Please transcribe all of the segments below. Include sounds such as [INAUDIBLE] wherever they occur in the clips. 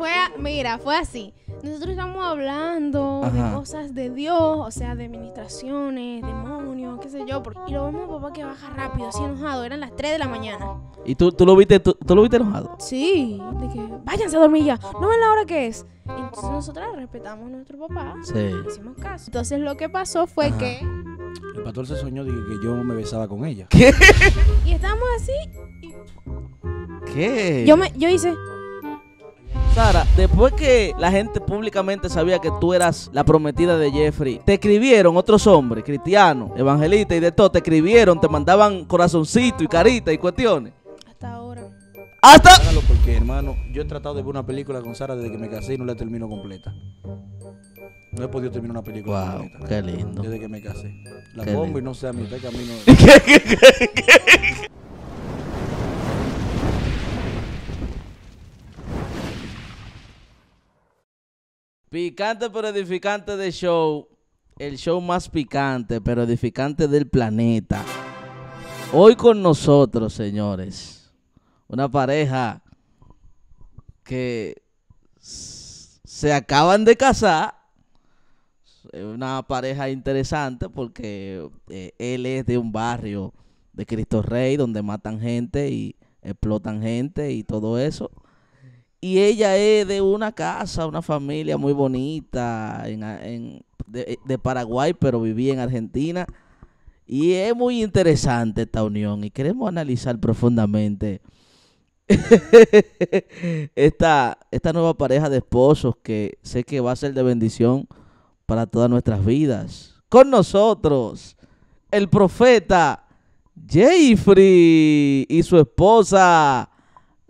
fue, mira, fue así. Nosotros estamos hablando de cosas de Dios, o sea, de administraciones, demonios, qué sé yo. Y lo vemos papá que baja rápido, así enojado. Eran las 3 de la mañana. ¿Y tú, tú lo viste tú, lo viste enojado? Sí, de que váyanse a dormir ya, no ven la hora que es. Entonces nosotras respetamos a nuestro papá, sí. hicimos caso. Entonces lo que pasó fue que... El pastor se soñó de que yo me besaba con ella. ¿Qué? Y estábamos así ¿Qué? Yo, me, yo hice... Sara, después que la gente públicamente sabía que tú eras la prometida de Jeffrey, te escribieron otros hombres, cristianos, evangelistas y de todo, te escribieron, te mandaban corazoncito y carita y cuestiones. Hasta ahora. Hasta. Hágalo porque, hermano, yo he tratado de ver una película con Sara desde que me casé y no la termino completa. No he podido terminar una película wow, Qué lindo. Desde que me casé. La bomba y no sea mi camino. De... [LAUGHS] Picante pero edificante de show. El show más picante pero edificante del planeta. Hoy con nosotros, señores, una pareja que se acaban de casar. Una pareja interesante porque eh, él es de un barrio de Cristo Rey donde matan gente y explotan gente y todo eso. Y ella es de una casa, una familia muy bonita de, Paraguay, pero vivía en Argentina. Y es muy interesante esta unión y queremos analizar profundamente [LAUGHS] esta, esta nueva pareja de esposos que sé que va a ser de bendición para todas nuestras vidas. Con nosotros, el profeta Jeffrey y su esposa.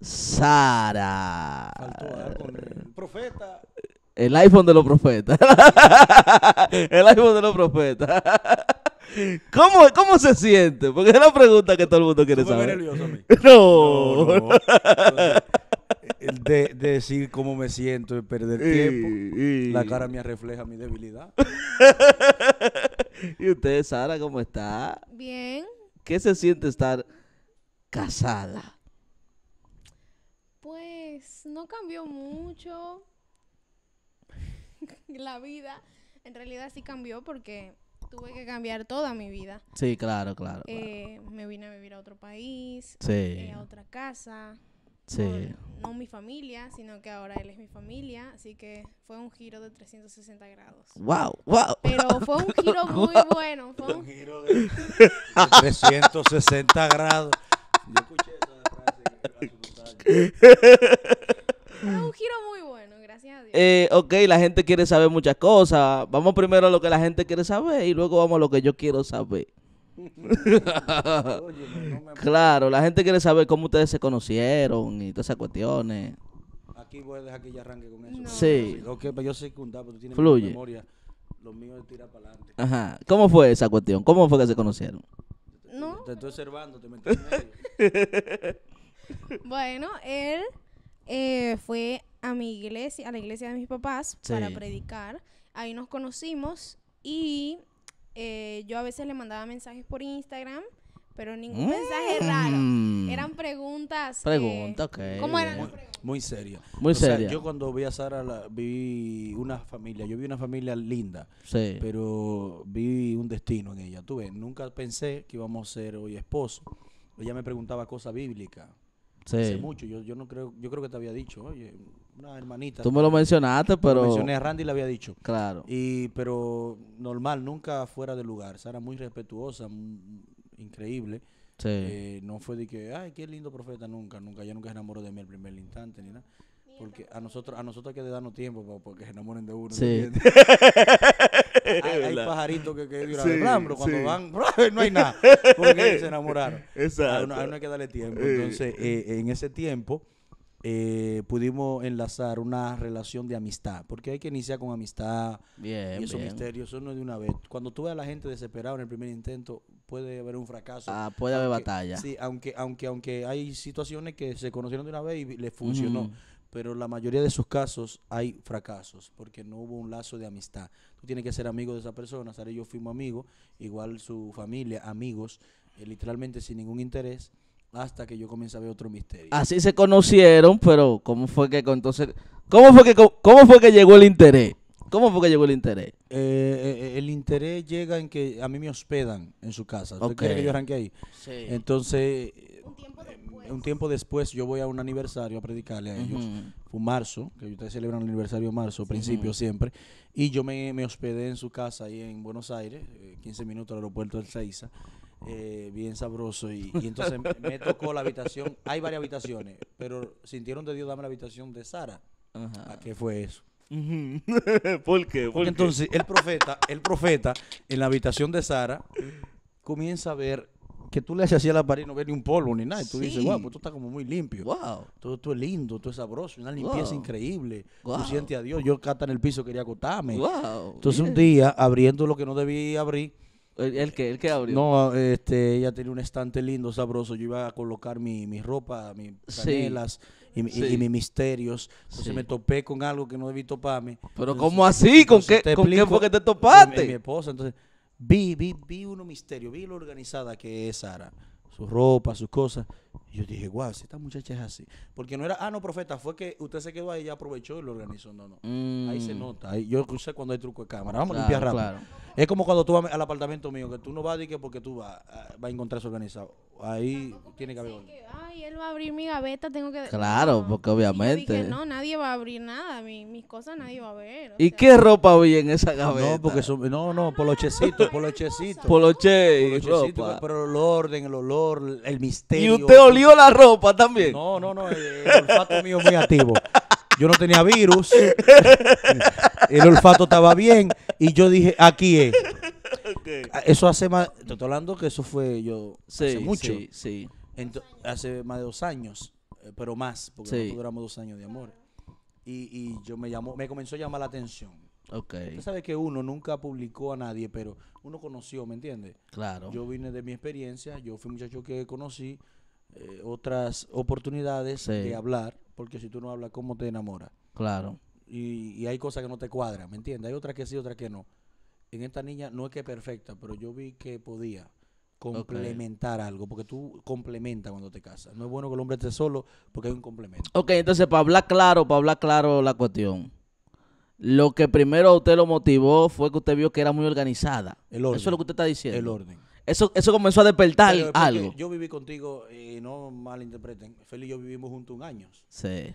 Sara. el profeta. El iPhone de los profetas. [LAUGHS] el iPhone de los profetas. [LAUGHS] ¿Cómo, ¿Cómo se siente? Porque es la pregunta que todo el mundo quiere saber. No. De, decir cómo me siento y perder tiempo. La cara mía refleja mi debilidad. [LAUGHS] ¿Y usted, Sara, cómo está? Bien. ¿Qué se siente estar casada? no cambió mucho [LAUGHS] la vida. En realidad sí cambió porque tuve que cambiar toda mi vida. Sí, claro, claro. Eh, me vine a vivir a otro país, sí. Eh, a otra casa. Sí. No, mi familia, sino que ahora él es mi familia, así que fue un giro de 360 grados. Wow, wow. Pero [LAUGHS] fue un giro muy bueno. Fue un... giro de, 360 grados. Yo escuché [LAUGHS] un mm. giro muy bueno, gracias a Dios. Eh, ok, la gente quiere saber muchas cosas. Vamos primero a lo que la gente quiere saber y luego vamos a lo que yo quiero saber. claro, la gente quiere saber cómo ustedes se conocieron y todas esas cuestiones. Aquí voy a dejar que ya arranque con eso. Sí. yo Fluye. memoria. Lo mío es tirar para adelante. Ajá. ¿Cómo fue esa cuestión? ¿Cómo fue que se conocieron? No. Te, estoy observando, te metí en medio. [LAUGHS] bueno, él eh, fue a mi iglesia, a la iglesia de mis papás, para predicar. Ahí nos conocimos y eh, yo a veces le mandaba mensajes por Instagram, pero ningún mensaje mm. raro. Eran preguntas. Preguntas, ¿Cómo eran muy, serio Muy seria. yo cuando vi a Sara la, vi una familia, yo vi una familia linda, pero vi un destino en ella. tuve nunca pensé que íbamos a ser hoy esposo. Ella me preguntaba cosas bíblicas. Sí. Hace mucho, yo, yo no creo, yo creo que te había dicho, oye, una hermanita. Tú me lo mencionaste, pero... mencioné a Randy, le había dicho. Claro. Y, pero normal, nunca fuera de lugar. Sara muy respetuosa, increíble. Sí. Eh, no fue de que, ay, qué lindo profeta, nunca, nunca. Ella nunca se enamoró de mí el primer instante ni nada. Porque a nosotros, a nosotros hay que darnos tiempo para, porque se enamoren de uno. Sí. [LAUGHS] hay, pajaritos que, que duran pero cuando van, [LAUGHS] no hay nada. Porque se enamoraron. [LAUGHS] Exacto. A uno, hay que darle tiempo. Entonces, eh, en ese tiempo eh, pudimos enlazar una relación de amistad. Porque hay que iniciar con amistad. Bien, y esos eso no es de una vez. Cuando tú ves a la gente desesperada en el primer intento, puede haber un fracaso. Ah, puede haber batalla. Sí, aunque, aunque, aunque hay situaciones que se conocieron de una vez y les funcionó pero la mayoría de sus casos hay fracasos porque no hubo un lazo de amistad. Tú tienes que ser amigo de esa persona, Sara yo fuimos amigo, igual su familia, amigos, eh, literalmente sin ningún interés, hasta que yo comencé a ver otro misterio. Así se conocieron, pero ¿cómo fue que entonces, cómo fue que, cómo, fue que llegó el interés? ¿Cómo fue que llegó el interés? Eh, eh, el interés llega en que a mí me hospedan en su casa. ¿Usted okay. que yo ahí? Entonces, un tiempo después yo voy a un aniversario a predicarle a ellos. Fue marzo, que ustedes celebran el aniversario marzo, principio siempre. Y yo me, hospedé en su casa ahí en Buenos Aires, 15 eh, minutos al aeropuerto del Seiza. Eh, bien sabroso y, entonces me tocó la habitación, hay varias habitaciones, pero sintieron de Dios dame la habitación de Sara. ¿A qué fue eso? [LAUGHS] ¿Por qué? Porque entonces el profeta, el profeta en la habitación de Sara comienza a ver que tú le haces así a la pared y no ves ni un polvo ni nada. Y tú dices, wow, pues tú estás como muy limpio. Wow. Tú, es lindo, tú es sabroso, una limpieza increíble. Tú sientes a Dios. Yo cata en el piso quería acotarme. Wow. Entonces un día, abriendo lo que no debí abrir. ¿El, que ¿El que abrió? No, este, ella tenía un estante lindo, sabroso. Yo iba a colocar mi, ropa, mis canelas. Y, mis misterios. Entonces me topé con algo que no debí toparme. Pero ¿cómo así? ¿Con qué, ¿con qué fue que te topaste? Mi, mi, esposa, entonces vi, vi, vi uno misterio, vi lo organizada que es Sara, su ropa, sus cosas. yo dije, guau, si esta muchacha es así. Porque no era, ah, no, profeta, fue que usted se quedó ahí, ya aprovechó y lo organizó. No, no. Ahí se mm. nota. Ahí, yo sé cuando hay truco de cámara. Vamos a limpiar rápido. Es como cuando tú vas al apartamento mío, que tú no vas a que porque tú vas, ah, a encontrarse organizado. Ahí tiene que haber Ay, él va a abrir mi gaveta, tengo que... Claro, porque obviamente... no, nadie va a abrir nada, mis cosas nadie va a ver. ¿Y qué ropa había en esa gaveta? No, porque son, no, no, polochecito, Por los ropa. Pero el orden, el olor, el misterio. ¿Y usted olió la ropa también? No, no, no, el, el olfato mío es muy activo. [LAUGHS] yo no tenía virus, [LAUGHS] el olfato estaba bien y yo dije, aquí es. Eso hace más, te hablando que eso fue yo hace mucho. Sí, sí. hace más de dos años, eh, pero más, porque nosotros duramos dos años de amor. Y, yo me llamó, me comenzó a llamar la atención. Ok. Usted sabe que uno nunca publicó a nadie, pero uno conoció, ¿me entiende? Claro. Yo vine de mi experiencia, yo fui muchacho que conocí eh, otras oportunidades de hablar, porque si tú no hablas, ¿cómo te enamoras? Claro. Y, y hay cosas que no te cuadran, ¿me entiendes? Hay otras que sí, otras que no. En esta niña no es que perfecta, pero yo vi que podía complementar algo, porque tú complementas cuando te casas. No es bueno que el hombre esté solo porque hay un complemento. Ok, entonces para hablar claro, para hablar claro la cuestión. Lo que primero a usted lo motivó fue que usted vio que era muy organizada. El orden. Eso es lo que usted está diciendo. El orden. Eso, comenzó a despertar algo. Yo viví contigo, y no malinterpreten, Feli y yo vivimos juntos un año. Sí.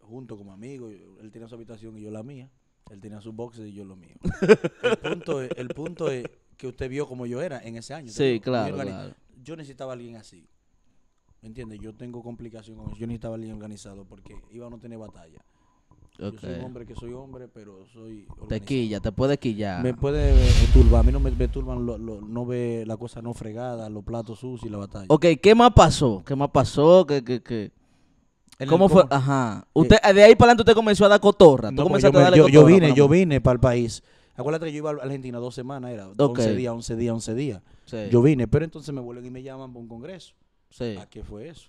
Juntos como amigos, él tenía su habitación y yo la mía. Él tenía sus boxes y yo lo mío. [LAUGHS] el, punto es, el punto que usted vio como yo era en ese año. Sí, claro, Yo necesitaba alguien así. ¿Me entiendes? Yo tengo complicación con eso. Yo necesitaba a alguien organizado porque iba a no tener batalla soy hombre que soy hombre, pero soy. Te quilla, te puede quillar. Me puede perturbar, eh, A mí no me, no ve la cosa no fregada, los platos sucios y la batalla. Ok, ¿qué más pasó? ¿Qué más pasó? ¿Qué, qué, qué? ¿Cómo fue? Ajá. Eh, usted, eh, de ahí para adelante usted comenzó a dar cotorra. yo, vine, yo vine para el país. Acuérdate que yo iba a Argentina dos semanas, era 11 días, 11 días, 11 días. Yo vine, pero entonces me vuelven y me llaman para un congreso. ¿A qué fue eso?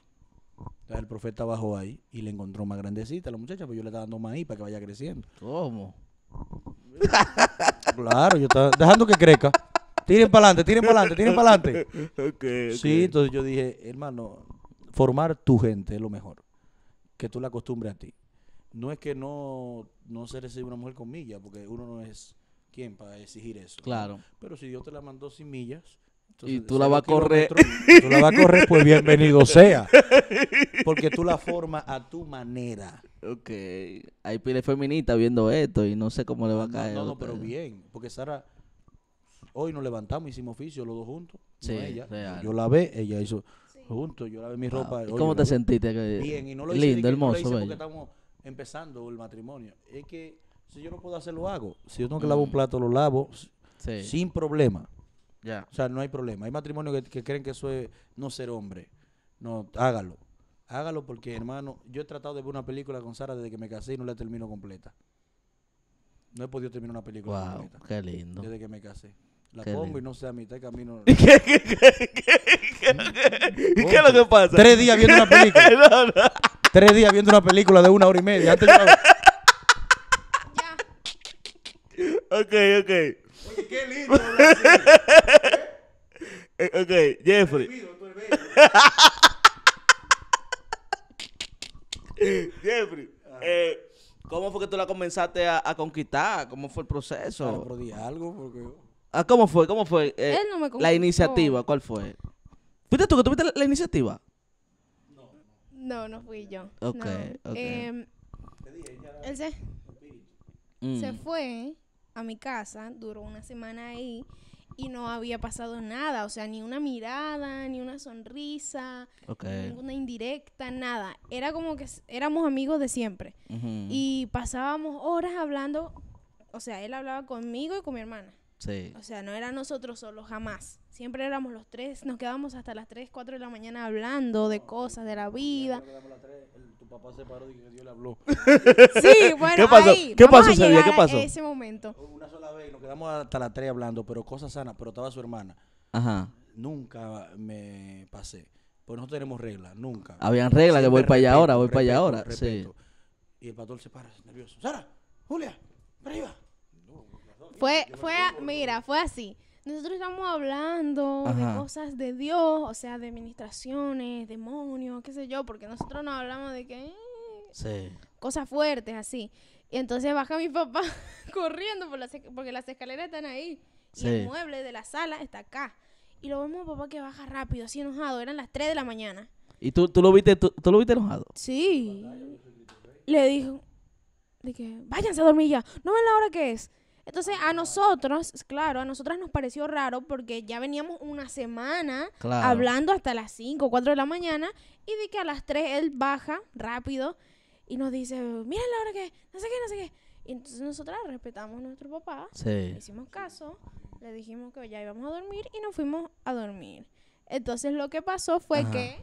Entonces el profeta bajó ahí y le encontró más grandecita a la muchacha, Pues yo le estaba dando maíz para que vaya creciendo. ¿Cómo? [LAUGHS] claro, yo estaba dejando que crezca. Tiren para adelante, tiren para adelante, tiren para adelante. [LAUGHS] sí, entonces yo dije, hermano, formar tu gente es lo mejor. Que tú la acostumbres a ti. No es que no, se reciba una mujer con millas, porque uno no es quien para exigir eso. Claro. Pero si Dios te la mandó sin millas, y tú la vas a correr. [LAUGHS] Tú la vas a correr, pues bienvenido [LAUGHS] sea. Porque tú la formas a tu manera. Ok. Hay pile feminista viendo esto y no sé cómo le va a caer. No, no, pero bien. Porque Sara, hoy nos levantamos, hicimos oficio los dos juntos. Sí, ella. Yo la ve, ella hizo juntos, yo lavé mi ropa. ¿Cómo te sentiste? bien, y no lo lindo, hermoso. porque estamos empezando el matrimonio. Es que si yo no puedo hacer, lo hago. Si yo tengo que mm. lavar un plato, lo lavo sin problema. O sea, no hay problema. Hay matrimonios que, creen que eso es no ser hombre. No, hágalo. Hágalo porque, hermano, yo he tratado de ver una película con Sara desde que me casé y no la termino completa. No he podido terminar una película wow, completa. Qué lindo. Desde que me casé. La pongo y no sé a mitad de camino. [LAUGHS] ¿Qué, qué, [LAUGHS] qué, es lo que pasa? Tres días viendo una película. [LAUGHS] Tres días viendo una película de una hora y media. Antes Ok, ok. Qué lindo. Eh, ok, Jeffrey. [LAUGHS] Jeffrey, ah. eh, ¿cómo fue que tú la comenzaste a, conquistar? ¿Cómo fue el proceso? algo, porque... Ah, ¿Cómo fue? ¿Cómo fue? Eh, la iniciativa, ¿cuál fue? ¿Fuiste tú que tuviste la, iniciativa? No. No, no fui yo. Ok, no. ok. Eh, él se, mm. se fue a mi casa, duró una semana ahí y no había pasado nada, o sea, ni una mirada, ni una sonrisa, ninguna indirecta, nada. Era como que éramos amigos de siempre y pasábamos horas hablando, o sea, él hablaba conmigo y con mi hermana. O sea, no era nosotros solos jamás. Siempre éramos los tres, nos quedábamos hasta las 3, 4 de la mañana hablando de cosas, de la vida. tu papá se paró y Dios le habló. [LAUGHS] Sí, bueno, ¿Qué pasó? Ahí, ¿Qué pasó ese ¿Qué pasó? Ese momento. Una sola vez, nos quedamos hasta las 3 hablando, pero cosas sanas, pero estaba su hermana. Ajá. Nunca me pasé. Pues nosotros tenemos reglas, nunca. Habían reglas que voy para allá ahora, voy para allá ahora. sí. Y el pastor se para, nervioso. Sara, Julia, arriba. Fue, fue, mira, fue así. Nosotros estamos hablando de cosas de Dios, o sea, de administraciones, demonios, qué sé yo, porque nosotros no hablamos de que... Eh, sí. Cosas fuertes, así. Y entonces baja mi papá [LAUGHS] corriendo por porque las escaleras están ahí. Y el mueble de la sala está acá. Y lo vemos a papá que baja rápido, así enojado. Eran las 3 de la mañana. ¿Y tú, lo, viste, tú lo viste enojado? Sí. Le dijo, de que, váyanse a dormir ya. ¿No ven la hora que es? Entonces a nosotros, claro, a nosotras nos pareció raro porque ya veníamos una semana hablando hasta las 5, 4 de la mañana y de que a las 3 él baja rápido y nos dice, mira la hora que, no sé qué, no sé qué. Y entonces nosotras respetamos a nuestro papá, sí. hicimos caso, le dijimos que ya íbamos a dormir y nos fuimos a dormir. Entonces lo que pasó fue que...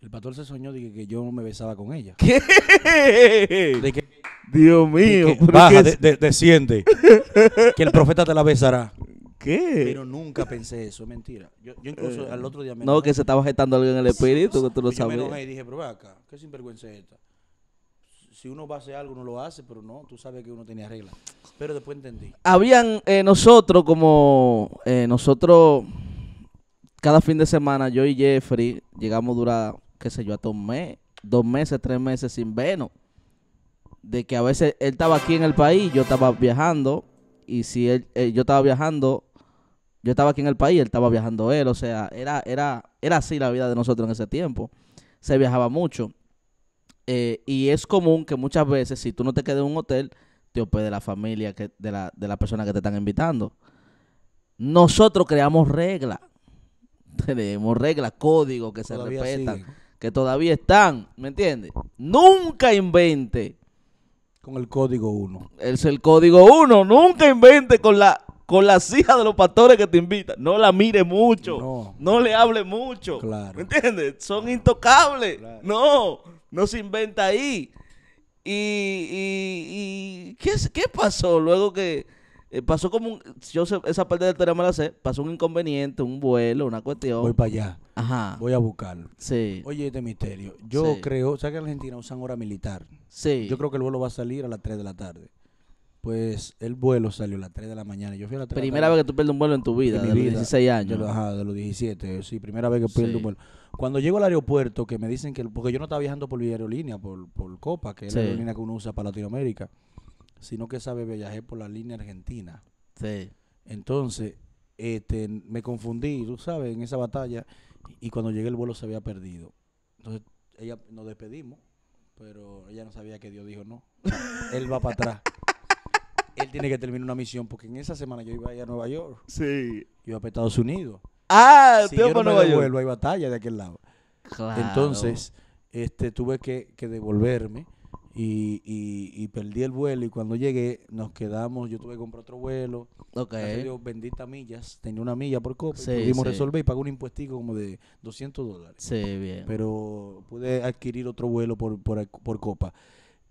El pastor se soñó de que yo me besaba con ella. De Dios mío. Que, baja, desciende. que el profeta te la besará. ¿Qué? Pero nunca pensé eso, es mentira. Yo, incluso eh, al otro día me No, que se estaba gestando alguien en el espíritu, que tú lo sabías. Pues yo me y dije, pero acá, qué sinvergüenza es esta. Si uno va a hacer algo, uno lo hace, pero no, tú sabes que uno tenía reglas. Pero después entendí. Habían eh, nosotros, como eh, nosotros, cada fin de semana, yo y Jeffrey, llegamos a durar, qué sé yo, hasta un mes, dos meses, tres meses sin Veno de que a veces él estaba aquí en el país, yo estaba viajando, y si él, eh, yo estaba viajando, yo estaba aquí en el país, él estaba viajando él, o sea, era, era, era así la vida de nosotros en ese tiempo, se viajaba mucho. Eh, y es común que muchas veces, si tú no te quedas en un hotel, te de la familia que, de, la, de persona que te están invitando. Nosotros creamos reglas, [LAUGHS] tenemos reglas, códigos que se respetan, que todavía están, ¿me entiendes? Nunca invente con el código 1. Es el código 1. Nunca invente con la con las hijas de los pastores que te invitan. No la mire mucho. No, le hable mucho. Claro. ¿Me entiendes? Son intocables. No, no se inventa ahí. Y, ¿qué pasó luego que eh, pasó como un, yo sé, esa parte del me la sé, pasó un inconveniente, un vuelo, una cuestión. Voy para allá. Ajá. Voy a buscarlo. Sí. Oye, este misterio. Yo creo, ¿sabes que en Argentina usan hora militar? Sí. Yo creo que el vuelo va a salir a las 3 de la tarde. Pues el vuelo salió a las 3 de la mañana. Yo fui a las 3 Primera vez que tú pierdes un vuelo en tu vida, de, los 16 años. los, ajá, de los 17. Sí, primera vez que pierdo un vuelo. Cuando llego al aeropuerto, que me dicen que. Porque yo no estaba viajando por aerolínea, por, por Copa, que es la aerolínea que uno usa para Latinoamérica sino que sabe viajar por la línea argentina. Sí. Entonces, este, me confundí, tú sabes, en esa batalla, y cuando llegué el vuelo se había perdido. Entonces, ella nos despedimos, pero ella no sabía que Dios dijo no. [LAUGHS] Él va para atrás. Él tiene que terminar una misión, porque en esa semana yo iba a ir a Nueva York. Sí. Yo iba para Estados Unidos. Ah, si yo no hay batalla de aquel lado. Entonces, este, tuve que devolverme y, y, perdí el vuelo y cuando llegué nos quedamos, yo tuve que comprar otro vuelo. Ok. Yo bendita millas, tenía una milla por copa y pudimos resolver y pagué un impuestico como de 200 dólares. Sí, bien. Pero pude adquirir otro vuelo por, por, por copa.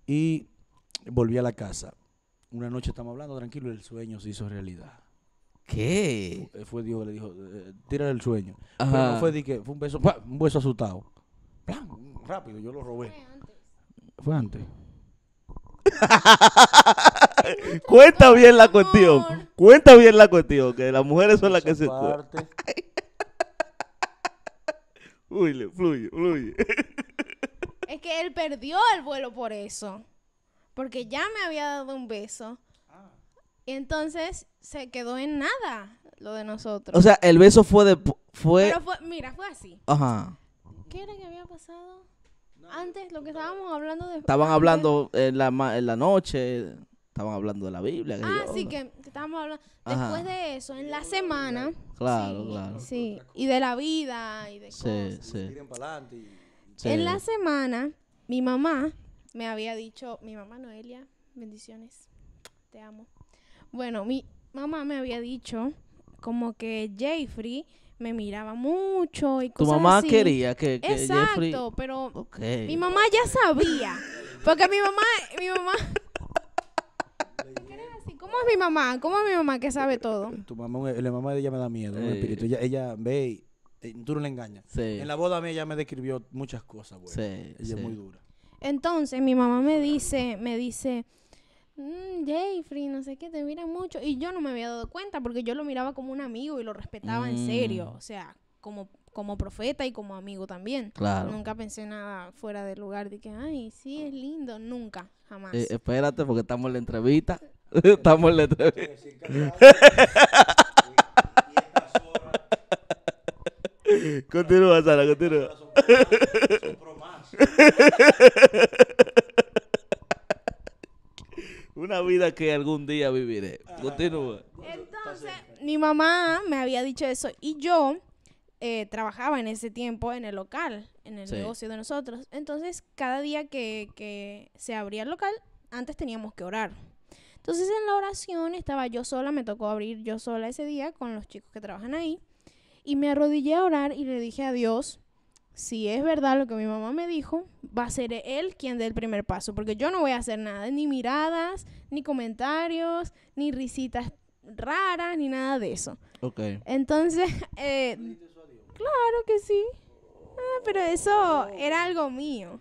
Y volví a la casa. Una noche estamos hablando tranquilo y el sueño se hizo realidad. ¿Qué? Fue, Dios que le dijo, eh, tírale el sueño. Pero no fue, dique fue un beso, un beso asustado. ¡Plan! Rápido, yo lo robé. Fue antes. [LAUGHS] Cuenta bien la cuestión. Cuenta bien la cuestión, que las mujeres son las que se... [LAUGHS] Uy, fluye, fluye. [LAUGHS] Es que él perdió el vuelo por eso. Porque ya me había dado un beso. Y ah. entonces se quedó en nada lo de nosotros. O sea, el beso fue de... Fue... Pero fue, mira, fue así. Ajá. ¿Qué era que había pasado? Antes, lo que estábamos hablando de... Estaban hablando en la, en la noche, estaban hablando de la Biblia. Ah, sí, que, estábamos hablando... Después de eso, en la semana... Claro, claro. Sí, y de la vida y de cosas. Sí, sí. En la semana, mi mamá me había dicho... Mi mamá Noelia, bendiciones, te amo. Bueno, mi mamá me había dicho como que Jeffrey me miraba mucho y cosas así. Tu mamá quería que, que Exacto, pero mi mamá ya sabía. Porque mi mamá, mi mamá... [LAUGHS] ¿Cómo es mi mamá? ¿Cómo es mi mamá que sabe todo? Tu mamá, eh, la mamá de ella me da miedo, espíritu. Ella, ve y eh, tú no le engañas. Sí. En la boda mía ella me describió muchas cosas, güey. Sí, ella es muy dura. Entonces, mi mamá me dice, me dice, mm no sé qué, te mira mucho. Y yo no me había dado cuenta porque yo lo miraba como un amigo y lo respetaba en serio. Mm. O sea, como, como profeta y como amigo también. Claro. Nunca pensé nada fuera del lugar de que, ay, sí, es lindo. Nunca, jamás. Eh, espérate porque estamos en la entrevista. [LAUGHS] estamos en la entrevista. [LAUGHS] Continúa, Sara, continúa. [LAUGHS] Una vida que algún día viviré. Continúa. Entonces, mi mamá me había dicho eso y yo eh, trabajaba en ese tiempo en el local, en el negocio de nosotros. Entonces, cada día que, que se abría el local, antes teníamos que orar. Entonces, en la oración estaba yo sola, me tocó abrir yo sola ese día con los chicos que trabajan ahí. Y me arrodillé a orar y le dije a Dios, si es verdad lo que mi mamá me dijo, va a ser él quien dé el primer paso, porque yo no voy a hacer nada, ni miradas, ni comentarios, ni risitas raras, ni nada de eso. Ok. Entonces, [LAUGHS] eh, claro que sí, ah, pero eso era algo mío.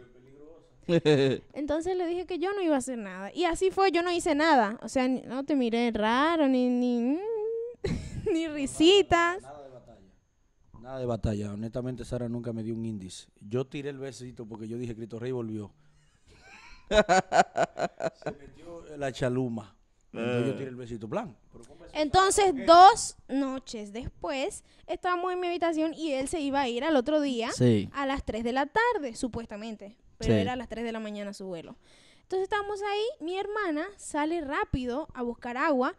[LAUGHS] Entonces le dije que yo no iba a hacer nada. Y así fue, yo no hice nada. O sea, no te miré raro, ni, ni, [LAUGHS] ni risitas. Nada de batalla. Honestamente, Sara nunca me dio un índice. Yo tiré el besito porque yo dije, Cristo Rey volvió. [LAUGHS] Se metió la chaluma. yo tiré el besito plan. Entonces, dos noches después, estábamos en mi habitación y él se iba a ir al otro día a las 3 de la tarde, supuestamente. Pero era a las 3 de la mañana su vuelo. Entonces estábamos ahí, mi hermana sale rápido a buscar agua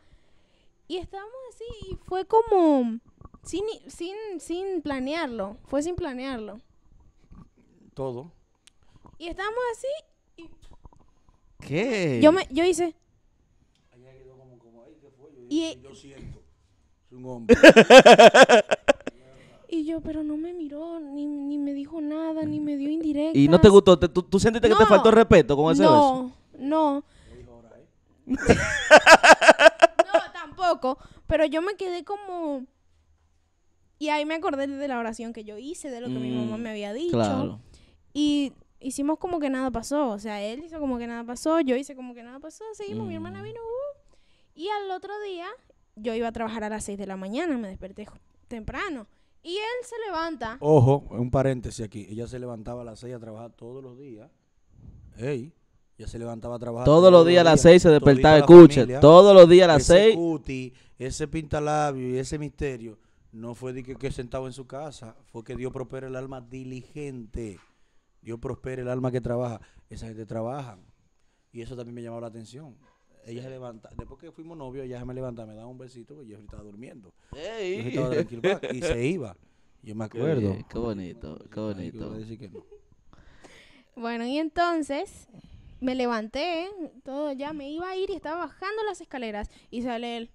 y estábamos así y fue como sin, sin, sin planearlo, fue sin planearlo. Todo. Y estábamos así ¿Qué? Yo, me, yo hice... y, yo Y yo, pero no me miró, ni, ni me dijo nada, ni me dio indirecto ¿Y no te gustó? ¿Tú, tú sentiste que te faltó respeto con ese no, No, no. Eh? [LAUGHS] no, tampoco. Pero yo me quedé como... Y ahí me acordé de la oración que yo hice, de lo que mi mamá mm, me había dicho. Y hicimos como que nada pasó. O sea, él hizo como que nada pasó, yo hice como que nada pasó, seguimos, mi hermana mm. vino. Uh. y al otro día yo iba a trabajar a las 6 de la mañana, me desperté temprano. Y él se levanta. Ojo, un paréntesis aquí. Ella se levantaba a las 6 a trabajar todos los días. Ey, ella se levantaba a trabajar. Todos, los días a las 6 se despertaba, escuche. Todos los días a las 6. Ese cuti, ese pintalabio y ese misterio no fue de que, que, sentado en su casa, fue que Dios prospere el alma diligente. Dios prospere el alma que trabaja. Esa gente trabaja. Y eso también me llamó la atención. Ella se levanta, después que fuimos novios, ella se me levanta, me da un besito, y yo estaba durmiendo. Yo estaba y se iba. Yo me acuerdo. Qué, bonito, qué bonito. Bueno, y entonces me levanté, todo ya me iba a ir y estaba bajando las escaleras y sale él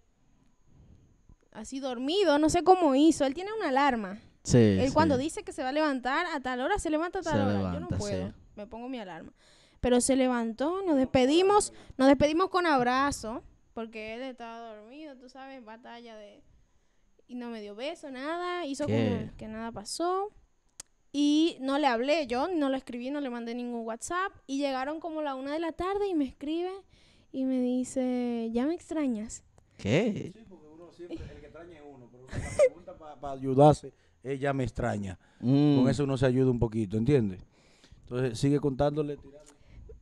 así dormido, no sé cómo hizo. Él tiene una alarma. Sí. Él cuando dice que se va a levantar, a tal hora se levanta a tal hora. Yo no puedo. Me pongo mi alarma. Pero se levantó, nos despedimos, nos despedimos con abrazo, porque él estaba dormido, tú sabes, batalla de. Y no me dio beso, nada, hizo como que nada pasó. Y no le hablé yo, no le escribí, no le mandé ningún WhatsApp. Y llegaron como la una de la tarde y me escribe y me dice, ¿ya me extrañas? ¿Qué? el que extraña es uno, pero pregunta para ayudarse, ella me extraña. Mm. Con eso uno se ayuda un poquito, ¿entiendes? Entonces, sigue contándole.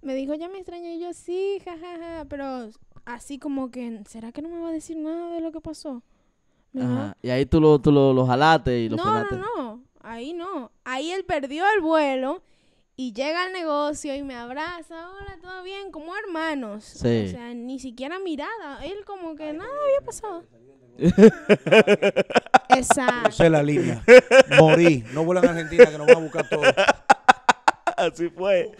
Me dijo, ya me extraña, y yo, sí, jajaja, pero así como que, ¿será que no me va a decir nada de lo que pasó? Y ahí tú lo, tú lo, y lo No, no, no, ahí no. Ahí él perdió el vuelo y llega al negocio y me abraza, hola, todo bien, como hermanos. O sea, ni siquiera mirada. Él como que nada había pasado. Exacto. No la línea. Morí. No vuelan a Argentina que nos van a buscar todo. Así fue.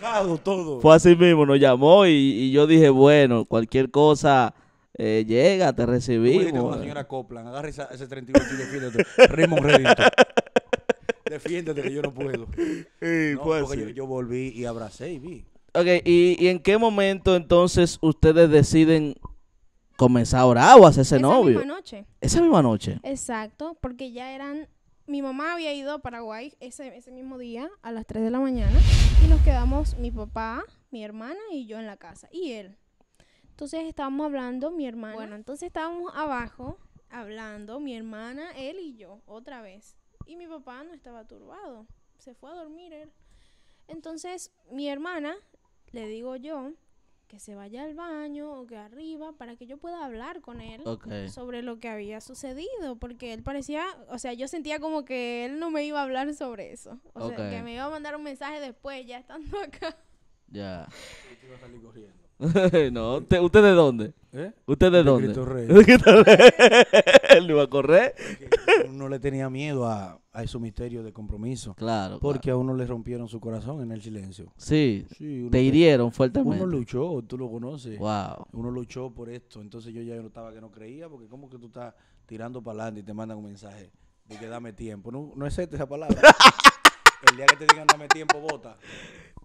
todo. Fue así mismo. Nos llamó y, y yo dije, bueno, cualquier cosa... Eh, llega, te recibimos. la señora Copland, agarra ese 38 y defiéndete. defiéndete que yo no puedo. pues yo, volví y abracé y vi. Ok, ¿y, ¿y en qué momento entonces ustedes deciden comenzar a orar o hacerse esa novio. Misma noche. Esa misma noche. Exacto, porque ya eran... Mi mamá había ido a Paraguay ese, ese mismo día a las 3 de la mañana y nos quedamos mi papá, mi hermana y yo en la casa y él. Entonces estábamos hablando, mi hermana. Bueno, entonces estábamos abajo hablando, mi hermana, él y yo, otra vez. Y mi papá no estaba turbado, se fue a dormir él. Entonces mi hermana, le digo yo, que se vaya al baño o que arriba para que yo pueda hablar con él sobre lo que había sucedido, porque él parecía, o sea, yo sentía como que él no me iba a hablar sobre eso, o sea, que me iba a mandar un mensaje después, ya estando acá. Ya. [LAUGHS] no, usted, de dónde? ¿Eh? ¿Usted de dónde? Rey. Él [LAUGHS] iba a correr. Uno le tenía miedo a, a esos misterios de compromiso. Claro. Porque a uno le rompieron su corazón en el silencio. Sí. sí te hirieron fuertemente. Uno luchó, tú lo conoces. Wow. Uno luchó por esto. Entonces yo ya no que no creía, porque ¿cómo que tú estás tirando para adelante y te mandan un mensaje de que dame tiempo? No, no es esta esa palabra. [LAUGHS] el día que te digan dame tiempo, vota.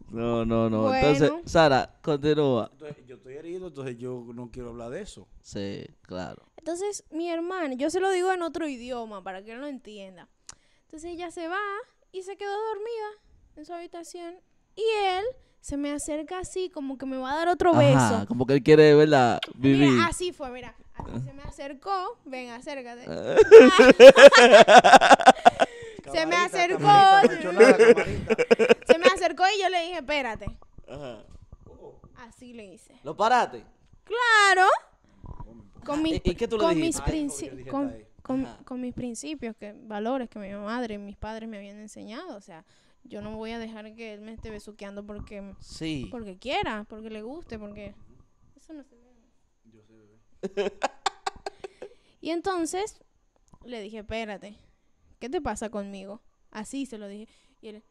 No, no, no. Entonces, Sara, continúa. yo estoy herido, entonces yo no quiero hablar de eso. Sí, claro. Entonces, mi hermana, yo se lo digo en otro idioma para que él lo entienda. Entonces ella se va y se quedó dormida en su habitación. Y él se me acerca así, como que me va a dar otro Ajá, beso. Como que él quiere verla vivir. Mira, así fue, mira. se me acercó. Ven, acércate. Ah. [LAUGHS] se me acercó y yo le dije, espérate. Así le hice. ¿Lo paraste? Claro. Con mis, ¿Y qué tú con con, mis principios, que valores que mi madre y mis padres me habían enseñado. O sea, yo no voy a dejar que él me esté besuqueando porque, Sí. porque quiera, porque le guste, porque... Eso no se Yo sé, y entonces le dije, espérate, ¿qué te pasa conmigo? Así se lo dije. Y él,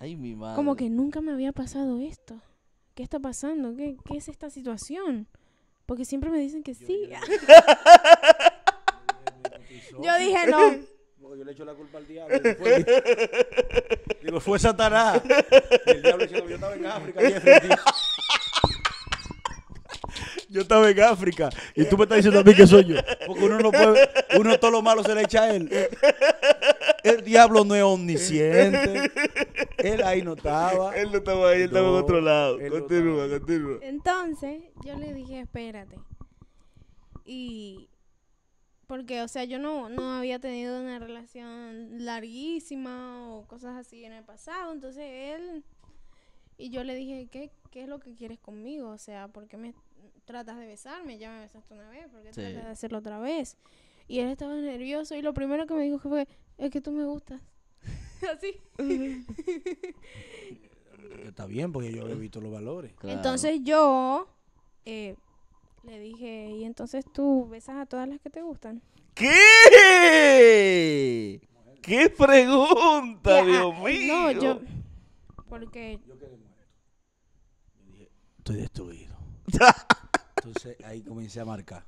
Ay, mi madre. Como que nunca me había pasado esto. ¿Qué está pasando? ¿Qué, es esta situación? Porque siempre me dicen que sí. [LAUGHS] Yo, dije no. Yo le echo la culpa al diablo. Fue, [LAUGHS] digo, fue Satanás. [LAUGHS] el diablo diciendo, yo estaba en África. Y yo estaba en África y tú me estás diciendo a mí que soy yo. Porque uno no puede, uno todo lo malo se le echa a él. El diablo no es omnisciente. Él ahí no estaba. Él no estaba ahí, él estaba en otro lado. Continúa, continúa. Entonces, yo le dije, espérate. Y porque, o sea, yo no, no había tenido una relación larguísima o cosas así en el pasado. Entonces él, y yo le dije, ¿qué, qué es lo que quieres conmigo? O sea, ¿por qué me, tratas de besarme, ya me besaste una vez, ¿por qué tratas de hacerlo otra vez? Y él estaba nervioso y lo primero que me dijo fue, es que tú me gustas. [LAUGHS] Así. Eh, está bien, porque yo he visto los valores. Entonces yo eh, le dije, y entonces tú besas a todas las que te gustan. ¿Qué? ¿Qué pregunta, ah, Dios mío? No, yo... Porque... Yo quedé muerto. Estoy destruido. [LAUGHS] ahí comencé a marcar.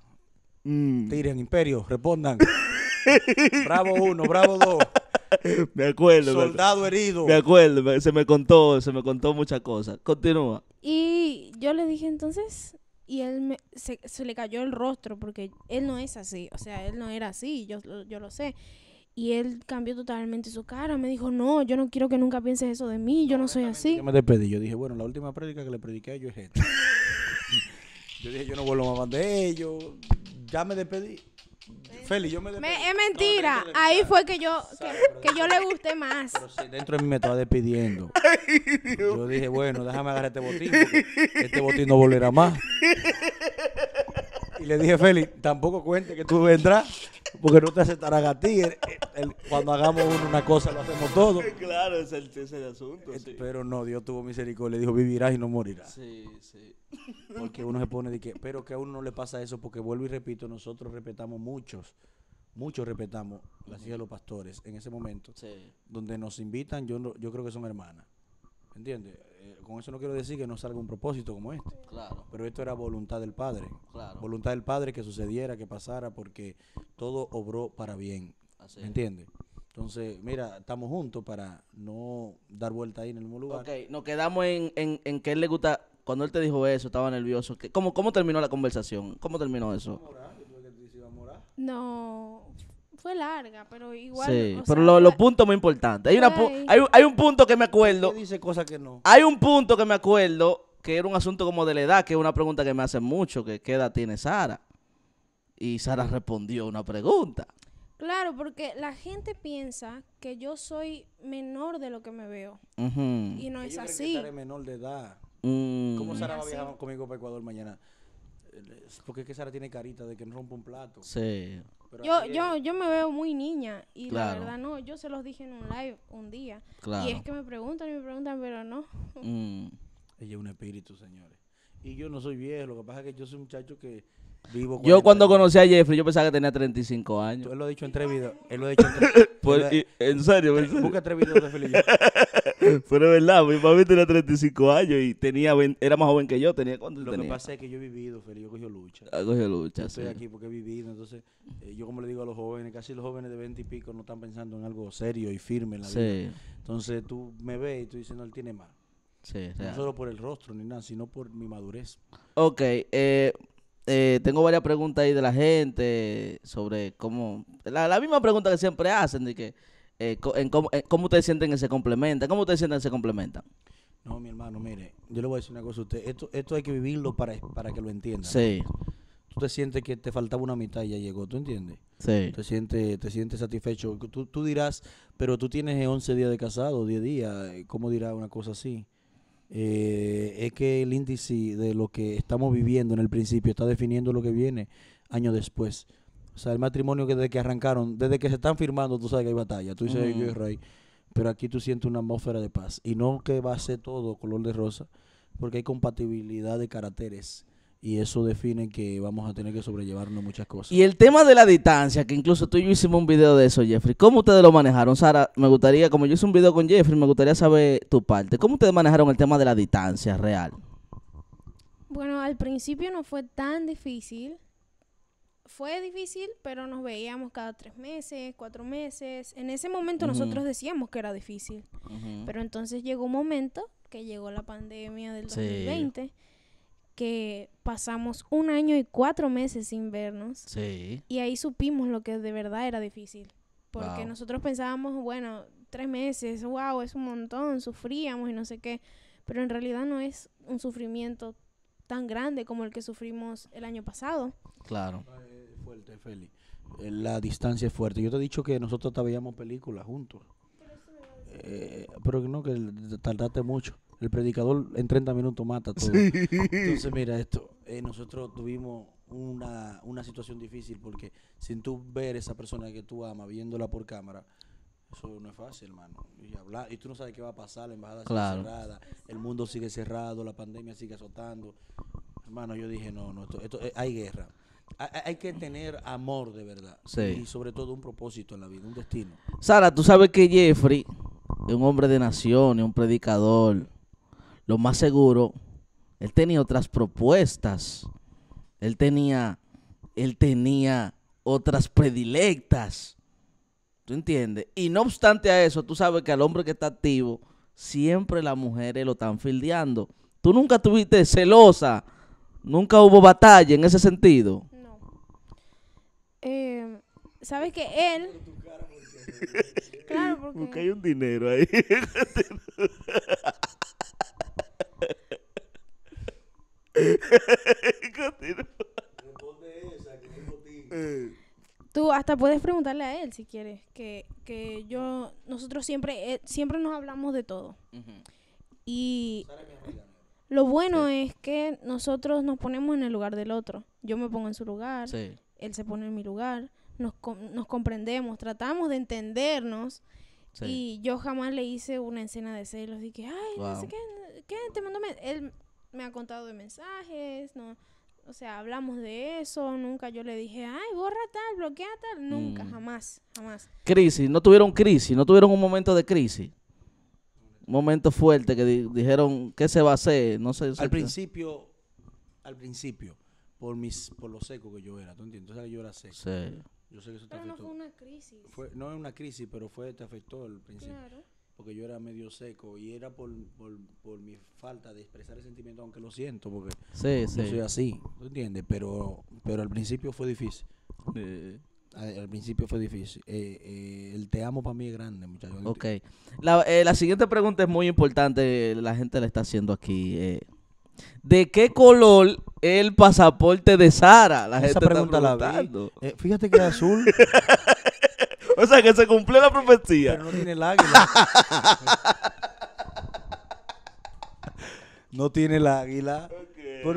Mm. Tiren, Imperio, respondan. [LAUGHS] bravo uno, bravo dos. [LAUGHS] Me acuerdo. Soldado herido. Me acuerdo, se me contó, se me contó muchas cosas. Continúa. Y yo le dije entonces, y él se, le cayó el rostro porque él no es así, o sea, él no era así, yo, yo lo sé. Y él cambió totalmente su cara, me dijo, no, yo no quiero que nunca pienses eso de mí, yo no, soy así. Yo me despedí, yo dije, bueno, la última prédica que le prediqué a ellos es esta. Yo dije, yo no vuelvo más de ellos. Ya me despedí. Feli, yo me despedí. es mentira. Ahí fue que yo, que, yo le gusté más. Pero si dentro de mí me estaba despidiendo. [LAUGHS] yo dije, bueno, déjame agarrar este botín. Este botín no volverá más. Y le dije, Feli, tampoco cuente que tú vendrás. Porque no te aceptará a ti. cuando hagamos una cosa, lo hacemos todo. [LAUGHS] Claro, es es el asunto. Este, pero no, Dios tuvo misericordia. Le dijo, vivirás y no morirás. Sí, sí. [LAUGHS] Porque uno se pone de que, pero que a uno no le pasa eso, porque vuelvo y repito, nosotros respetamos muchos, muchos respetamos las hijas de los pastores en ese momento. Sí. Donde nos invitan, yo, yo creo que son hermanas. ¿Entiendes? Eh, con eso no quiero decir que no salga un propósito como este. Claro. Pero esto era voluntad del Padre. Claro. Voluntad del Padre que sucediera, que pasara, porque todo obró para bien. Así ¿Me entiendes? Entonces, mira, estamos juntos para no dar vuelta ahí en el mismo lugar. Ok, nos quedamos en, en, en que él le gusta. Cuando él te dijo eso, estaba nervioso. ¿Cómo, cómo terminó la conversación? ¿Cómo terminó eso? No, fue larga, pero igual. Sí, pero los lo puntos muy importantes. Hay, una, hay, hay, un punto que me acuerdo. Dice cosas que no. Hay un punto que me acuerdo que era un asunto como de la edad, que es una pregunta que me hacen mucho, que ¿qué edad tiene Sara? Y Sara respondió una pregunta. Claro, porque la gente piensa que yo soy menor de lo que me veo. Y no es así. Que menor de edad. Mm. ¿Cómo Sara va a viajar conmigo para Ecuador mañana? Eh, porque es que Sara tiene carita de que no rompe un plato. Sí yo, yo, yo me veo muy niña y la verdad no, yo se los dije en un live un día. Y es que me preguntan y me preguntan, pero no. Mm. Ella es un espíritu, señores. Y yo no soy viejo, lo que pasa es que yo soy un muchacho que vivo Yo cuando conocí a Jeffrey, yo pensaba que tenía 35 años. él lo ha dicho en tres videos. Él lo ha dicho en tres... [LAUGHS] Pues, en serio, nunca Busca tres videos de Felipe. Pero es verdad, mi mamá tenía 35 años y tenía era más joven que yo. tenía cuando Lo que pasa es que yo he vivido, Felipe, yo cogido lucha. Ah, lucha, yo Estoy aquí porque he vivido, entonces eh, yo como le digo a los jóvenes, casi los jóvenes de 20 y pico no están pensando en algo serio y firme la vida. Entonces tú me ves y tú dices, no, él tiene más. no solo por el rostro ni nada, sino por mi madurez. Ok, eh, eh, tengo varias preguntas ahí de la gente sobre cómo... la misma pregunta que siempre hacen, de que eh, eh, cómo, ustedes sienten que se complementan, cómo ustedes sienten que se No, mi hermano, mire, yo le voy a decir una cosa a usted. Esto, esto hay que vivirlo para, para que lo entienda. Sí. Tú te sientes que te faltaba una mitad y ya llegó, ¿tú entiendes? Sí. Te sientes, te sientes satisfecho. Tú, tú dirás, pero tú tienes 11 días de casado, 10 días, eh, ¿cómo dirás una cosa así? es que el índice de lo que estamos viviendo en el principio está definiendo lo que viene años después. O sea, el matrimonio que desde que arrancaron, desde que se están firmando, tú sabes que hay batalla. Tú dices, yo y Rey. Pero aquí tú sientes una atmósfera de paz. Y no que va a ser todo color de rosa, porque hay compatibilidad de caracteres. Y eso define que vamos a tener que sobrellevarnos muchas cosas. Y el tema de la distancia, que incluso tú y yo hicimos un video de eso, Jeffrey. ¿Cómo ustedes lo manejaron? Sara, me gustaría, como yo hice un video con Jeffrey, me gustaría saber tu parte. ¿Cómo ustedes manejaron el tema de la distancia real? Bueno, al principio no fue tan difícil fue difícil, pero nos veíamos cada tres meses, cuatro meses. En ese momento nosotros decíamos que era difícil, pero entonces llegó un momento que llegó la pandemia del 2020, que pasamos un año y cuatro meses sin vernos. Sí. Y ahí supimos lo que de verdad era difícil, porque nosotros pensábamos, bueno, tres meses, wow, es un montón, sufríamos y no sé qué, pero en realidad no es un sufrimiento tan grande como el que sufrimos el año pasado. Claro. Eh, la distancia es fuerte. Yo te he dicho que nosotros Te veíamos películas juntos. Eh, pero no, que tardaste mucho. El predicador en 30 minutos mata todo. Entonces, mira esto. Eh, nosotros tuvimos una, una situación difícil porque sin tú ver esa persona que tú amas, viéndola por cámara, eso no es fácil, hermano. Y hablar, y tú no sabes qué va a pasar, la embajada cerrada, el mundo sigue cerrado, la pandemia sigue azotando. Hermano, yo dije, no, no, esto, esto, hay guerra hay que tener amor de verdad. Y sobre todo un propósito en la vida, un destino. Sara, tú sabes que Jeffrey es un hombre de nación, un predicador. Lo más seguro, él tenía otras propuestas. Él tenía, él tenía otras predilectas. ¿Tú entiendes? Y no obstante a eso, tú sabes que al hombre que está activo, siempre las mujeres lo están fildeando. Tú nunca estuviste celosa, nunca hubo batalla en ese sentido sabes que él. Claro, porque... hay un dinero ahí. Tú hasta puedes preguntarle a él si quieres, que, yo, nosotros siempre, eh, siempre nos hablamos de todo. Y lo bueno es que nosotros nos ponemos en el lugar del otro. Yo me pongo en su lugar, él se pone en mi lugar nos, nos comprendemos, tratamos de entendernos. Y yo jamás le hice una escena de celos dije ay, no sé qué, te Él me ha contado de mensajes, no, o sea, hablamos de eso, nunca yo le dije, ay, borra tal, bloquea tal, nunca, mm. jamás, jamás. Crisis, no tuvieron crisis, no tuvieron un momento de crisis. Un momento fuerte que dijeron, ¿qué se va a hacer? No sé. Al principio, al principio, por mis por lo seco que yo era, ¿tú entiendes? Entonces yo era seco. Yo sé que eso te no fue una crisis. no es una crisis, pero fue te afectó al principio. Claro. Porque yo era medio seco y era por, mi falta de expresar el sentimiento, aunque lo siento, porque sí, yo soy así, ¿tú entiendes? Pero, pero al principio fue difícil. Al, principio fue difícil. Eh, eh, el te amo para mí es grande, muchachos. Ok. La, eh, la, siguiente pregunta es muy importante, la gente la está haciendo aquí. ¿De qué color el pasaporte de Sara? La gente eh, fíjate que es azul. [LAUGHS] o sea, que se cumplió la profecía. Pero no tiene el águila. [LAUGHS] no tiene el águila.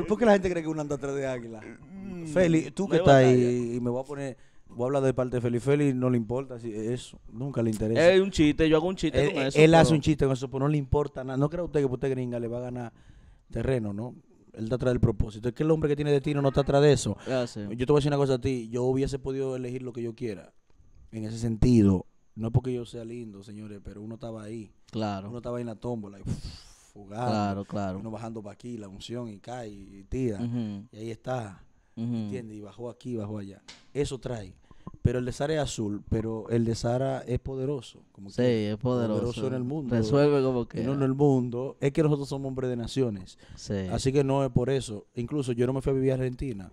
¿Por, qué la gente cree que uno anda atrás de águila? Félix, mm, Feli, tú que estás ahí y me voy a poner... Voy a hablar de parte de Feli. Feli no le importa si eso, nunca le interesa. Es un chiste, yo hago un chiste él, eh, con eh, eso. Él hace un chiste con eso, pero no le importa nada. No creo usted que usted gringa le va a ganar terreno, ¿no? Él está atrás del propósito. Es que el hombre que tiene destino no está atrás de eso. Ah, yo te voy a decir una cosa a ti. Yo hubiese podido elegir lo que yo quiera. En ese sentido, no es porque yo sea lindo, señores, pero uno estaba ahí. Claro. Uno estaba ahí en la tómbola. Y, fugado. Claro, claro. Uno bajando para aquí, la unción y cae y, tira. Y ahí está. entiende. Y bajó aquí, bajó allá. Eso trae. Pero el de Sara es azul, pero el de Sara es poderoso. Como sí, es poderoso. Poderoso en el mundo. Resuelve como que. No en el mundo. Es que nosotros somos hombres de naciones. Sí. Así que no es por eso. Incluso yo no me fui a vivir a Argentina.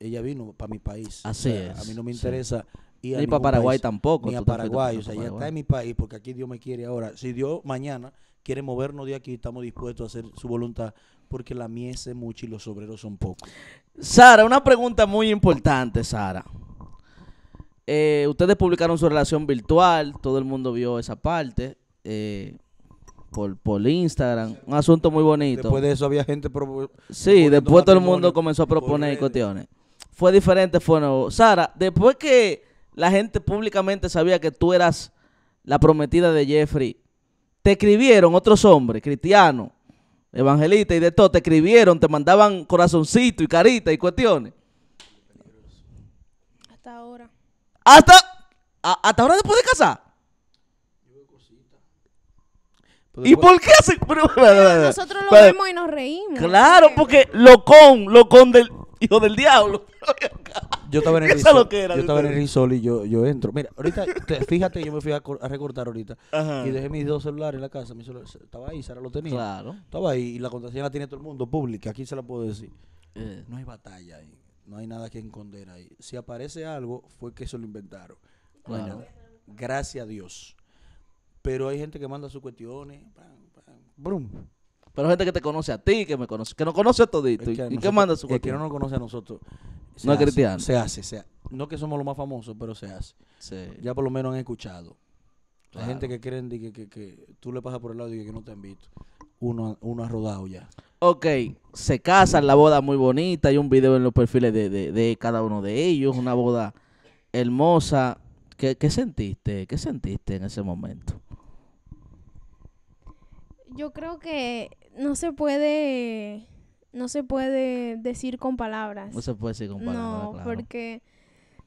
Ella vino para mi país. Así es. A mí no me interesa. ni para Paraguay tampoco. Ni a Paraguay. O sea, está en mi país porque aquí Dios me quiere ahora. Si Dios mañana quiere movernos de aquí, estamos dispuestos a hacer su voluntad porque la mies es mucho y los obreros son pocos. Sara, una pregunta muy importante, Sara. Eh, ustedes publicaron su relación virtual, todo el mundo vio esa parte. Eh, por, Instagram, un asunto muy bonito. Después de eso había gente... Sí, después todo el mundo comenzó a proponer cuestiones. Fue diferente, fue nuevo. Sara, después que la gente públicamente sabía que tú eras la prometida de Jeffrey, te escribieron otros hombres, cristianos, evangelistas y de todo, te escribieron, te mandaban corazoncito y carita y cuestiones. Hasta, hasta ahora después de casar. Pues ¿Y por qué hace? Pero, nosotros lo vemos y nos reímos. Claro, porque locón, locón del hijo del diablo. yo estaba en el [LAUGHS] risol, yo estaba en el y yo, yo entro. Mira, ahorita, fíjate, yo me fui a, recortar ahorita y dejé mis dos celulares en la casa. estaba ahí, Sara lo tenía. Estaba ahí y la contraseña la tiene todo el mundo, pública, aquí se la puedo decir. Eh. No hay batalla ahí. No hay nada que esconder ahí. Si aparece algo, fue que eso lo inventaron. Bueno, gracias a Dios. Pero hay gente que manda sus cuestiones. Brum. Pero gente que te conoce a ti, que me conoce, que no conoce a todito. que ¿Y manda sus cuestión? que no nos conoce a nosotros. No es cristiano. Se hace, No que somos los más famosos, pero se hace. Ya por lo menos han escuchado. La gente que creen que, que, que, tú le pasas por el lado y que no te han visto. Uno, uno ha rodado ya. Ok, se casan, la boda muy bonita, hay un video en los perfiles de, cada uno de ellos, una boda hermosa. ¿Qué, sentiste? ¿Qué sentiste en ese momento? Yo creo que no se puede, no se puede decir con palabras. No se puede decir con palabras. No, porque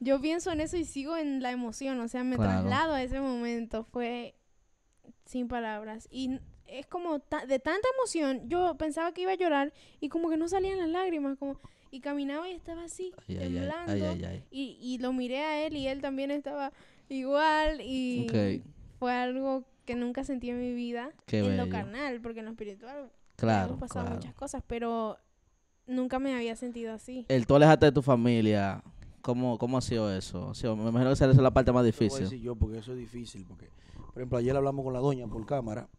yo pienso en eso y sigo en la emoción, o sea, me traslado a ese momento, fue sin palabras. Y es como de tanta emoción, yo pensaba que iba a llorar y como que no salían las lágrimas, como y caminaba y estaba así, y, y, lo miré a él y él también estaba igual y fue algo que nunca sentí en mi vida en lo carnal, porque en lo espiritual claro, pasado muchas cosas, pero nunca me había sentido así. El tú alejaste de tu familia, ¿cómo, cómo ha sido eso? me imagino que esa es la parte más difícil. yo porque eso es difícil, porque por ejemplo ayer hablamos con la doña por cámara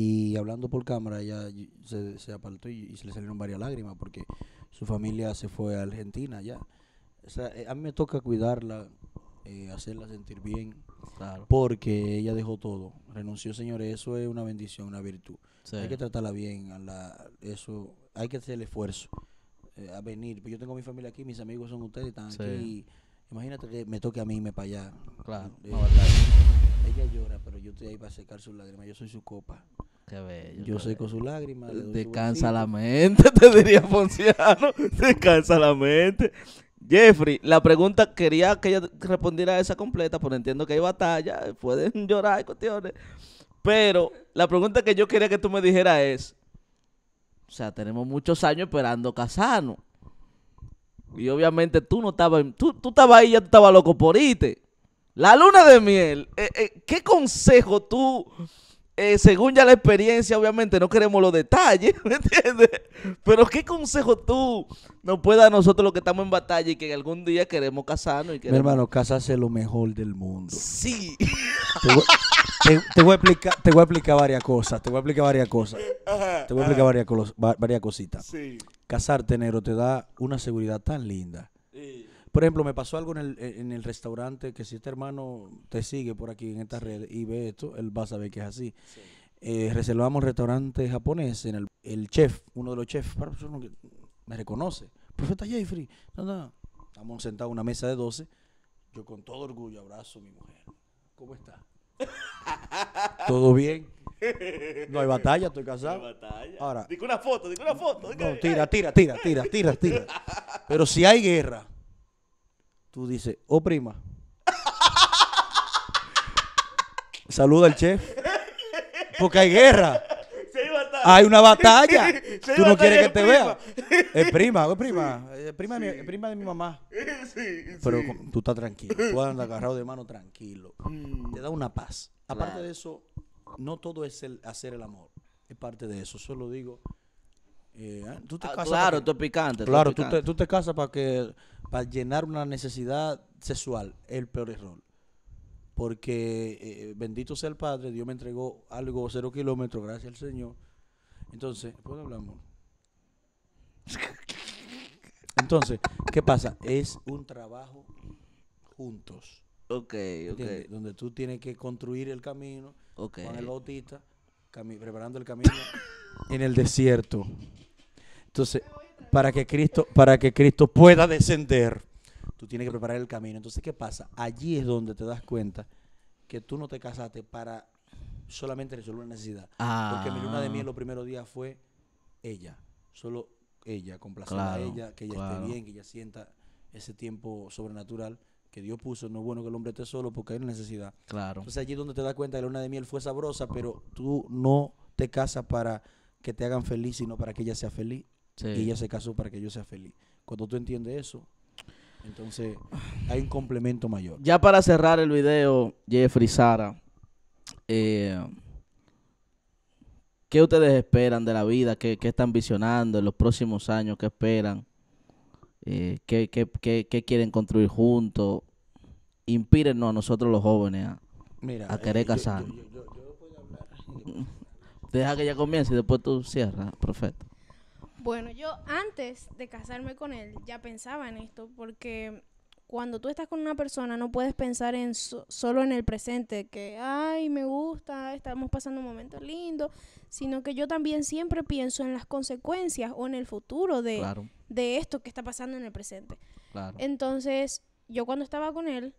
y hablando por cámara, ella se, se apartó y, se le salieron varias lágrimas porque su familia se fue a Argentina ya. Eh, a mí me toca cuidarla, eh, hacerla sentir bien, porque ella dejó todo. Renunció, señores, eso es una bendición, una virtud. Hay que tratarla bien, a eso, hay que hacer el esfuerzo eh, a venir. Yo tengo mi familia aquí, mis amigos son ustedes, están aquí. Imagínate que me toque a mí irme para allá. Ella llora, pero yo estoy ahí para secar sus lágrimas. Yo soy su copa. Yo bello. Yo seco su lágrima. Descansa la mente, [LAUGHS] te diría Ponciano. Descansa la mente. Jeffrey, la pregunta quería que ella respondiera esa completa, porque entiendo que hay batalla, pueden [LAUGHS] llorar hay cuestiones. Pero la pregunta que yo quería que tú me dijeras es: O sea, tenemos muchos años esperando Casano. Y obviamente tú no estabas, tú, tú estabas ahí, ya tú estabas loco por irte. La luna de miel, eh, eh, ¿qué consejo tú eh, según ya la experiencia, obviamente no queremos los detalles, [LAUGHS] ¿me entiendes? Pero ¿qué consejo tú nos puedes dar a nosotros los que estamos en batalla y que algún día queremos casarnos? Y Mi hermano, casarse lo mejor del mundo. Sí. Te voy, a, explicar, te voy a explicar varias cosas, te voy a explicar varias cosas. te voy a explicar varias, varias, cositas. Casarte, Nero, te da una seguridad tan linda. Sí. Por ejemplo, me pasó algo en el, en el restaurante que si este hermano te sigue por aquí en esta red y ve esto, él va a saber que es así. Eh, reservamos restaurante japonés en el, chef, uno de los chefs, me reconoce. Profeta Jeffrey, estamos sentados en una mesa de 12. Yo con todo orgullo abrazo a mi mujer. ¿Cómo está? [LAUGHS] ¿Todo bien? No hay batalla, estoy casado. No hay batalla. digo una foto, digo una foto. tira, tira, tira, tira, tira, tira. Pero si hay guerra, tú dices, oh prima. Saluda al chef. Porque hay guerra. hay, una batalla. [LAUGHS] tú no quieres que te vea. Es prima, es prima. Es prima, de mi, mamá. [LAUGHS] Pero tú estás tranquilo. Tú andas agarrado de mano tranquilo. Mm. Te da una paz. Aparte de eso, no todo es el hacer el amor. Es parte de eso. Solo digo. Eh, ¿eh? te ah, claro, tú es picante. Claro, tú te casas para que para llenar una necesidad sexual, el peor error. Porque eh, bendito sea el Padre, Dios me entregó algo cero kilómetros, gracias al Señor. Entonces, hablamos? Entonces, ¿qué pasa? Es un trabajo juntos. Ok, ok. Donde tú tienes que construir el camino con el autista, preparando el camino en el desierto. Entonces, para que Cristo, para que Cristo pueda descender. Tú tienes que preparar el camino. Entonces, ¿qué pasa? Allí es donde te das cuenta que tú no te casaste para solamente resolver una necesidad. Porque mi luna de miel ah. los primeros días fue ella, solo ella, complacer a ella, que ella esté bien, que ella sienta ese tiempo sobrenatural que Dios puso. No es bueno que el hombre esté solo porque hay una necesidad. Claro. Entonces allí es donde te das cuenta que la luna de miel fue sabrosa, pero tú no te casas para que te hagan feliz, sino para que ella sea feliz. Y ella se casó para que yo sea feliz. Cuando tú entiendes eso, entonces hay un complemento mayor. Ya para cerrar el video, Jeffrey, Sara, eh, ¿qué ustedes esperan de la vida? ¿Qué, están visionando en los próximos años? ¿Qué esperan? Eh, ¿qué, quieren construir juntos? Impírennos a nosotros los jóvenes a, querer eh, casarnos. Deja que ya comience y después tú cierras, profeta. Bueno, yo antes de casarme con él ya pensaba en esto porque cuando tú estás con una persona no puedes pensar en solo en el presente, que, ay, me gusta, estamos pasando un momento lindo, sino que yo también siempre pienso en las consecuencias o en el futuro de, de esto que está pasando en el presente. Entonces, yo cuando estaba con él,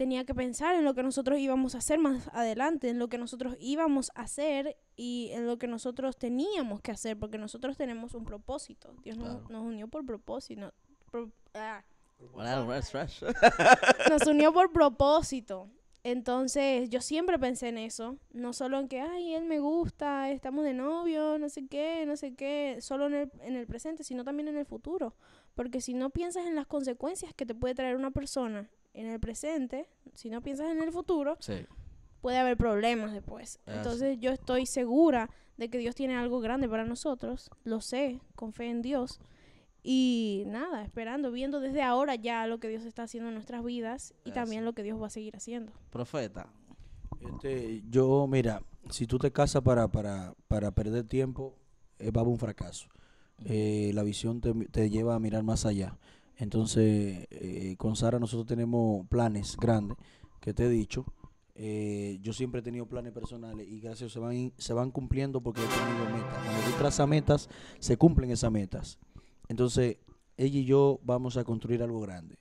tenía que pensar en lo que nosotros íbamos a hacer más adelante, en lo que nosotros íbamos a hacer y en lo que nosotros teníamos que hacer, porque nosotros tenemos un propósito. Dios nos, unió por propósito. Ah. [LAUGHS] Nos unió por propósito. Entonces yo siempre pensé en eso, no solo en que, ay, él me gusta, estamos de novio, no sé qué, no sé qué, solo en en el presente, sino también en el futuro. Porque si no piensas en las consecuencias que te puede traer una persona en el presente, si no piensas en el futuro, puede haber problemas después. Ah, Entonces yo estoy segura de que Dios tiene algo grande para nosotros, lo sé, con fe en Dios. Y nada, esperando, viendo desde ahora ya lo que Dios está haciendo en nuestras vidas y ah, también lo que Dios va a seguir haciendo. Profeta. Este, yo, mira, si tú te casas para, para, para perder tiempo, eh, va a haber un fracaso. Eh, la visión te, te, lleva a mirar más allá. Entonces, eh, con Sara nosotros tenemos planes grandes, que te he dicho. Eh, yo siempre he tenido planes personales y gracias a Dios se van, se van cumpliendo porque he tenido metas. Cuando tú trazas metas, se cumplen esas metas. Entonces, ella y yo vamos a construir algo grande.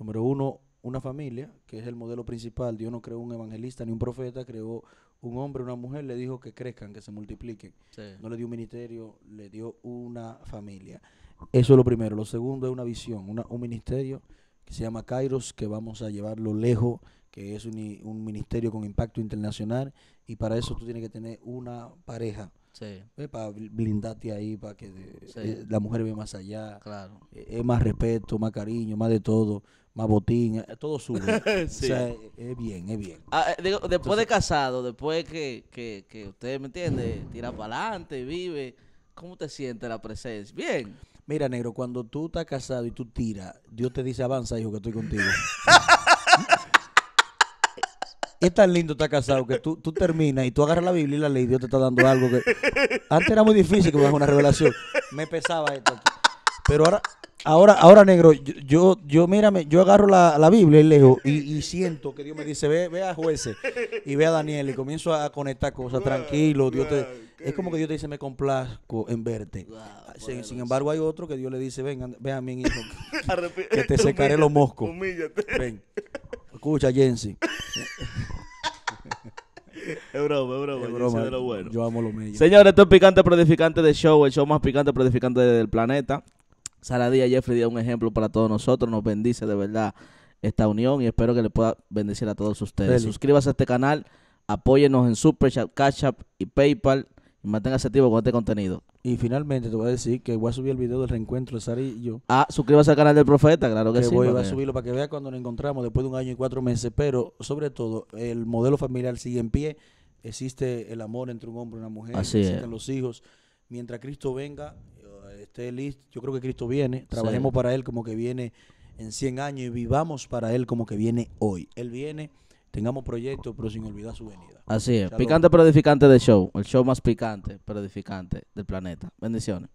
Número uno, una familia, que es el modelo principal. Dios no creó un evangelista ni un profeta, creó un hombre, una mujer, le dijo que crezcan, que se multipliquen. No le dio un ministerio, le dio una familia. Eso es lo primero. Lo segundo es una visión, un ministerio que se llama Kairos, que vamos a llevarlo lejos, que es un, ministerio con impacto internacional, y para eso tú tienes que tener una pareja. Sí. Eh, para blindarte ahí, para que eh, eh, la mujer vea más allá. Claro. es más respeto, más cariño, más de todo, más botín, todo sube. [LAUGHS] O sea, es bien, es bien. Ah, después de casado, después que, que, usted, ¿me entiende? Tira para adelante, vive. ¿Cómo te siente la presencia? Bien. Mira, negro, cuando tú estás casado y tú tiras, Dios te dice avanza, hijo, que estoy contigo. [LAUGHS] es tan lindo estar casado que tú, terminas y tú agarras la Biblia y la ley, Dios te está dando algo que... Antes era muy difícil que me hagas una revelación. Me pesaba esto. Pero ahora, Ahora, ahora negro, yo, yo, mírame, yo agarro la, Biblia y leo y, siento que Dios me dice, ve, a jueces y ve a Daniel y comienzo a conectar cosas, tranquilo, Dios te... Es como que Dios te dice, me complazco en verte. Ah, sin, embargo, hay otro que Dios le dice, vengan, ven a mí, hijo, [LAUGHS] que te secaré los moscos. Humíllate. Ven, escucha, Jensen. [LAUGHS] Es broma, es broma. Yo amo lo mío. Señores, esto es Picante Predificante de Show, el show más picante predificante del planeta. Sara Díaz Jeffrey dio un ejemplo para todos nosotros, nos bendice de verdad esta unión y espero que le pueda bendecir a todos ustedes. Suscríbase a este canal, apóyenos en Super Chat, Cash App y PayPal y manténgase activo con este contenido. Y finalmente te voy a decir que voy a subir el video del reencuentro de Sara y yo. Ah, suscríbase al canal del Profeta, claro que, que sí. Voy a subirlo para que vea cuando nos encontramos después de un año y cuatro meses, pero sobre todo el modelo familiar sigue en pie, existe el amor entre un hombre y una mujer, Así existen los hijos. Mientras Cristo venga, esté listo, yo creo que Cristo viene, trabajemos para Él como que viene en 100 años y vivamos para Él como que viene hoy. Él viene, tengamos proyectos, pero sin olvidar su venida. Así es, picante pero edificante de show, el show más picante pero edificante del planeta. Bendiciones.